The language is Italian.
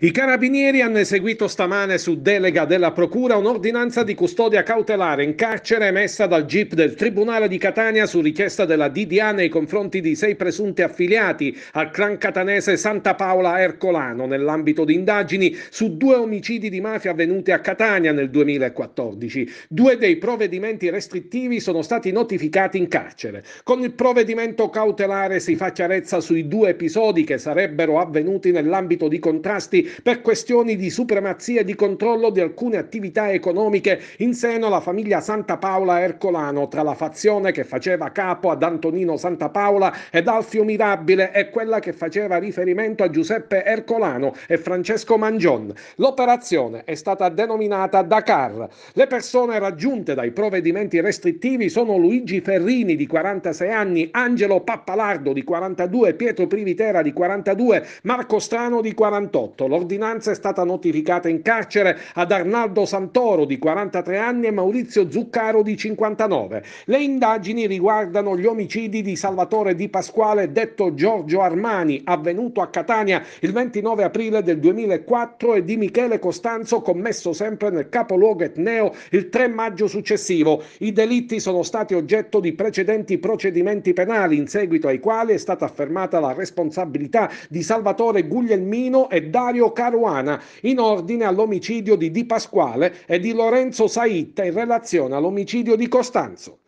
I carabinieri hanno eseguito stamane su delega della Procura un'ordinanza di custodia cautelare in carcere emessa dal GIP del Tribunale di Catania su richiesta della DDA nei confronti di sei presunti affiliati al clan catanese Santa Paola Ercolano nell'ambito di indagini su due omicidi di mafia avvenuti a Catania nel 2014. Due dei provvedimenti restrittivi sono stati notificati in carcere. Con il provvedimento cautelare si fa chiarezza sui due episodi che sarebbero avvenuti nell'ambito di contrasti per questioni di supremazia e di controllo di alcune attività economiche in seno alla famiglia Santa Paola Ercolano, tra la fazione che faceva capo ad Antonino Santa Paola ed Alfio Mirabile e quella che faceva riferimento a Giuseppe Ercolano e Francesco Mangion. L'operazione è stata denominata Dakar. Le persone raggiunte dai provvedimenti restrittivi sono Luigi Ferrini di 46 anni, Angelo Pappalardo di 42, Pietro Privitera di 42, Marco Strano di 48. L'ordinanza è stata notificata in carcere ad Arnaldo Santoro di 43 anni e Maurizio Zuccaro di 59. Le indagini riguardano gli omicidi di Salvatore Di Pasquale, detto Giorgio Armani, avvenuto a Catania il 29 aprile del 2004 e di Michele Costanzo, commesso sempre nel capoluogo etneo il 3 maggio successivo. I delitti sono stati oggetto di precedenti procedimenti penali, in seguito ai quali è stata affermata la responsabilità di Salvatore Guglielmino e Dario Fabio Caruana in ordine all'omicidio di Di Pasquale e di Lorenzo Saitta in relazione all'omicidio di Costanzo.